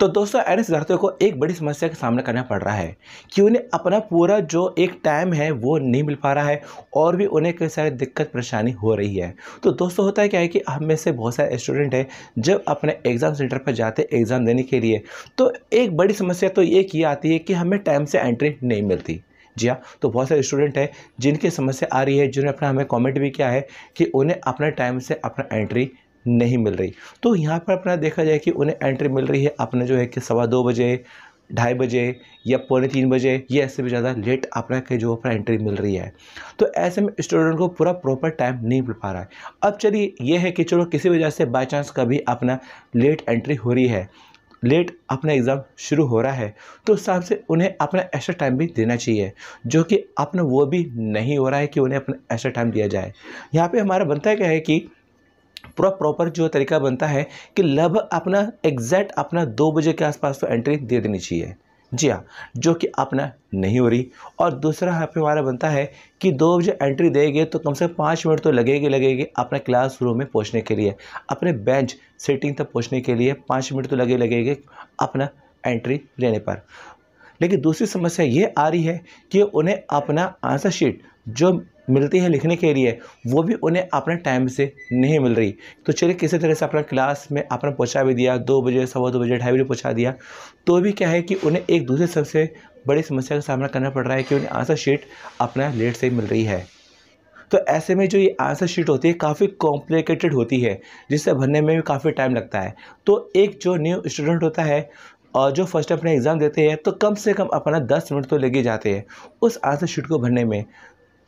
तो दोस्तों N S को एक बड़ी समस्या का सामना करना पड़ रहा है कि उन्हें अपना पूरा जो एक टाइम है वो नहीं मिल पा रहा है और भी उन्हें कई सारी दिक्कत परेशानी हो रही है तो दोस्तों होता है क्या है कि हम में से बहुत सारे स्टूडेंट हैं जब अपने एग्ज़ाम सेंटर पर जाते हैं एग्ज़ाम देने के लिए तो एक बड़ी समस्या तो ये की आती है कि हमें टाइम से एंट्री नहीं मिलती जी हाँ तो बहुत सारे स्टूडेंट हैं जिनकी समस्या आ रही है जिन्होंने अपना हमें कमेंट भी किया है कि उन्हें अपने टाइम से अपना एंट्री नहीं मिल रही तो यहाँ पर अपना देखा जाए कि उन्हें एंट्री मिल रही है अपने जो है कि सवा दो बजे ढाई बजे या पौने तीन बजे या इससे भी ज़्यादा लेट अपना के जो अपना एंट्री मिल रही है तो ऐसे में स्टूडेंट को पूरा प्रॉपर टाइम नहीं मिल पा रहा है अब चलिए ये है कि चलो किसी वजह से बाई चांस कभी अपना लेट एंट्री हो रही है लेट अपना एग्ज़ाम शुरू हो रहा है तो उस हिसाब से उन्हें अपना एक्स्ट्रा टाइम भी देना चाहिए जो कि अपना वो भी नहीं हो रहा है कि उन्हें अपना एक्स्ट्रा टाइम दिया जाए यहाँ पे हमारा बनता क्या है कि पूरा प्रॉपर जो तरीका बनता है कि लगभग अपना एग्जैक्ट अपना दो बजे के आसपास तो एंट्री दे देनी चाहिए जी हाँ जो कि अपना नहीं हो रही और दूसरा यहाँ हमारा बनता है कि दो बजे एंट्री देंगे तो कम से कम पाँच मिनट तो लगेगी लगेंगे अपने क्लास रूम में पहुँचने के लिए अपने बेंच सीटिंग तक पहुँचने के लिए पाँच मिनट तो लगे लगेंगे अपना एंट्री लेने पर लेकिन दूसरी समस्या ये आ रही है कि उन्हें अपना आंसर शीट जो मिलती है लिखने के लिए वो भी उन्हें अपने टाइम से नहीं मिल रही तो चलिए किसी तरह से अपना क्लास में अपना पहुँचा भी दिया दो बजे सवा दो बजे ढाई बजे पहुँचा दिया तो भी क्या है कि उन्हें एक दूसरे सबसे बड़ी समस्या का सामना करना पड़ रहा है कि उन्हें आंसर शीट अपना लेट से ही मिल रही है तो ऐसे में जो ये आंसर शीट होती है काफ़ी कॉम्प्लिकेटेड होती है जिससे भरने में भी काफ़ी टाइम लगता है तो एक जो न्यू स्टूडेंट होता है और जो फर्स्ट अपने एग्ज़ाम देते हैं तो कम से कम अपना दस मिनट तो लेके जाते हैं उस आंसर शीट को भरने में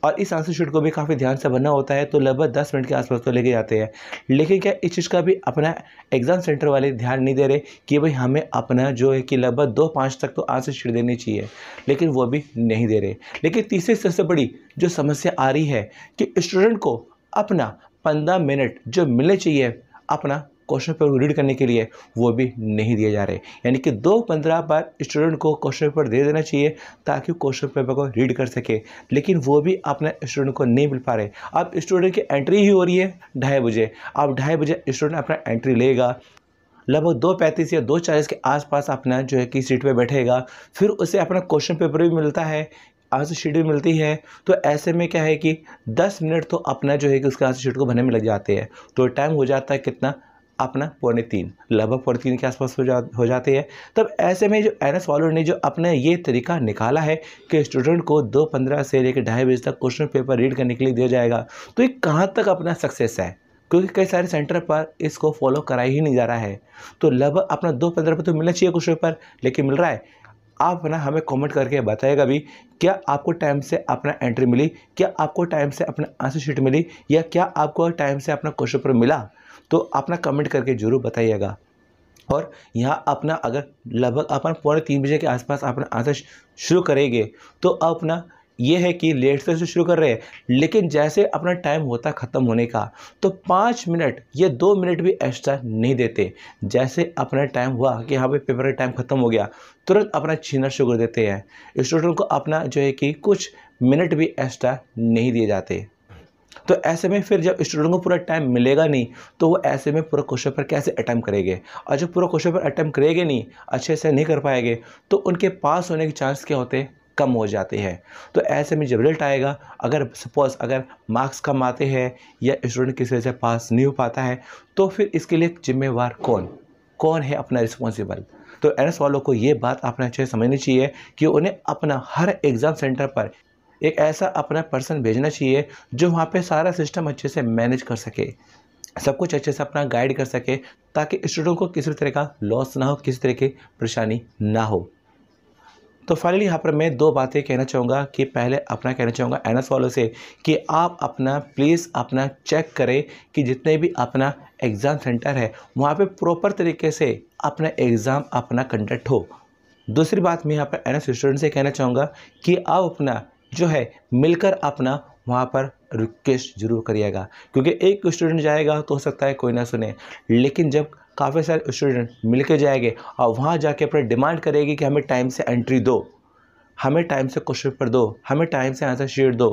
और इस आंसर शीट को भी काफ़ी ध्यान से भरना होता है तो लगभग दस मिनट के आसपास तो लेके जाते हैं लेकिन क्या इस चीज़ का भी अपना एग्ज़ाम सेंटर वाले ध्यान नहीं दे रहे कि भाई हमें अपना जो है कि लगभग दो पाँच तक तो आंसर शीट देनी चाहिए लेकिन वो भी नहीं दे रहे लेकिन तीसरी सबसे बड़ी जो समस्या आ रही है कि स्टूडेंट को अपना पंद्रह मिनट जो मिलने चाहिए अपना क्वेश्चन पेपर रीड करने के लिए वो भी नहीं दिए जा रहे यानी कि दो पंद्रह बार स्टूडेंट को क्वेश्चन पेपर दे देना चाहिए ताकि क्वेश्चन पेपर को रीड कर सके लेकिन वो भी अपने स्टूडेंट को नहीं मिल पा रहे अब स्टूडेंट की एंट्री ही हो रही है ढाई बजे अब ढाई बजे स्टूडेंट अपना एंट्री लेगा लगभग दो पैंतीस या दो चालीस के आसपास अपना जो है कि सीट पर बैठेगा फिर उसे अपना क्वेश्चन पेपर भी मिलता है आंसर शीट भी मिलती है तो ऐसे में क्या है कि दस मिनट तो अपना जो है कि उसके आंसर शीट को भरने में लग जाते हैं तो टाइम हो जाता है कितना अपना पौने तीन लगभग पौने तीन के आसपास हो जा हो जाते हैं तब ऐसे में जो एन एस वालों ने जो अपना ये तरीका निकाला है कि स्टूडेंट को दो पंद्रह से लेकर ढाई बजे तक क्वेश्चन पेपर रीड करने के लिए दिया जाएगा तो ये कहाँ तक अपना सक्सेस है क्योंकि कई सारे सेंटर पर इसको फॉलो कराया ही नहीं जा रहा है तो लगभग अपना दो पंद्रह पर तो मिलना चाहिए क्वेश्चन पेपर लेकिन मिल रहा है आप ना हमें कमेंट करके बताएगा भी क्या आपको टाइम से अपना एंट्री मिली क्या आपको टाइम से अपना आंसर शीट मिली या क्या आपको टाइम से अपना क्वेश्चन पेपर मिला तो अपना कमेंट करके ज़रूर बताइएगा और यहाँ अपना अगर लगभग अपन पौने तीन बजे के आसपास अपना आंसर शुरू करेंगे तो अपना ये है कि लेट से शुरू कर रहे हैं लेकिन जैसे अपना टाइम होता ख़त्म होने का तो पाँच मिनट या दो मिनट भी एक्स्ट्रा नहीं देते जैसे अपना टाइम हुआ कि यहाँ पे पेपर का टाइम ख़त्म हो गया तुरंत अपना छीना शुरू कर देते हैं स्टूडेंट को अपना जो है कि कुछ मिनट भी एक्स्ट्रा नहीं दिए जाते तो ऐसे में फिर जब स्टूडेंट को पूरा टाइम मिलेगा नहीं तो वो ऐसे में पूरा क्वेश्चन पर कैसे अटैम्प करेंगे और जब पूरा क्वेश्चन पर अटैम्प करेंगे नहीं अच्छे से नहीं कर पाएंगे तो उनके पास होने के चांस क्या होते हैं कम हो जाते हैं तो ऐसे में जब रिजल्ट आएगा अगर सपोज अगर मार्क्स कम आते हैं या स्टूडेंट किसी वजह से पास नहीं हो पाता है तो फिर इसके लिए जिम्मेवार कौन कौन है अपना रिस्पॉन्सिबल तो एन वालों को ये बात आपने अच्छे से समझनी चाहिए कि उन्हें अपना हर एग्ज़ाम सेंटर पर एक ऐसा अपना पर्सन भेजना चाहिए जो वहाँ पे सारा सिस्टम अच्छे से मैनेज कर सके सब कुछ अच्छे से अपना गाइड कर सके ताकि स्टूडेंट को किसी तरह का लॉस ना हो किसी तरह की परेशानी ना हो तो फाइनली यहाँ पर मैं दो बातें कहना चाहूँगा कि पहले अपना कहना चाहूँगा एन वालों से कि आप अपना प्लीज़ अपना चेक करें कि जितने भी अपना एग्ज़ाम सेंटर है वहाँ पे प्रॉपर तरीके से अपना एग्ज़ाम अपना कंडक्ट हो दूसरी बात मैं यहाँ पर एन स्टूडेंट से कहना चाहूँगा कि आप अपना जो है मिलकर अपना वहाँ पर रिक्वेस्ट जरूर करिएगा क्योंकि एक स्टूडेंट जाएगा तो हो सकता है कोई ना सुने लेकिन जब काफ़ी सारे स्टूडेंट मिलकर जाएंगे और वहाँ जाके अपने डिमांड करेगी कि हमें टाइम से एंट्री दो हमें टाइम से क्वेश्चन पेपर दो हमें टाइम से आंसर शीट दो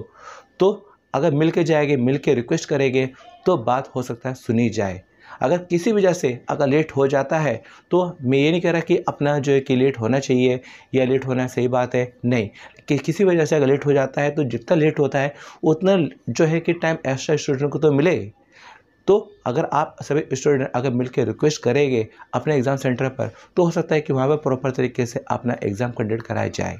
तो अगर मिल के जाएंगे मिल के रिक्वेस्ट करेंगे तो बात हो सकता है सुनी जाए अगर किसी वजह से अगर लेट हो जाता है तो मैं ये नहीं कह रहा कि अपना जो है कि लेट होना चाहिए या लेट होना सही बात है नहीं कि किसी वजह से अगर लेट हो जाता है तो जितना लेट होता है उतना जो है कि टाइम एक्स्ट्रा स्टूडेंट को तो मिले तो अगर आप सभी स्टूडेंट अगर मिलकर रिक्वेस्ट करेंगे अपने एग्ज़ाम सेंटर पर तो हो सकता है कि वहाँ पर प्रॉपर तरीके से अपना एग्ज़ाम कंडक्ट कराया जाए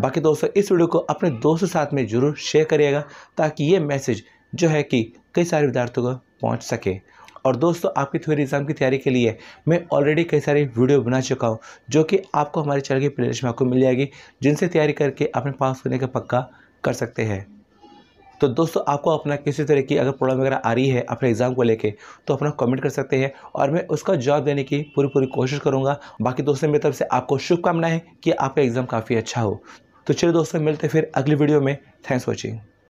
बाकी दोस्तों इस वीडियो को अपने दोस्तों साथ में जरूर शेयर करिएगा ताकि ये मैसेज जो है कि कई सारे विद्यार्थियों को पहुँच सके और दोस्तों आपकी थ्योरी एग्ज़ाम की तैयारी के लिए मैं ऑलरेडी कई सारी वीडियो बना चुका हूँ जो कि आपको हमारे चैनल की प्लेलिस्ट में आपको मिल जाएगी जिनसे तैयारी करके अपने पास होने का पक्का कर सकते हैं तो दोस्तों आपको अपना किसी तरह की अगर प्रॉब्लम वगैरह आ रही है अपने एग्ज़ाम को लेके तो अपना कमेंट कर सकते हैं और मैं उसका जवाब देने की पूरी पूरी कोशिश करूँगा बाकी दोस्तों मेरी तरफ से आपको शुभकामनाएं कि आपका एग्ज़ाम काफ़ी अच्छा हो तो चलिए दोस्तों मिलते फिर अगली वीडियो में थैंक्स वॉचिंग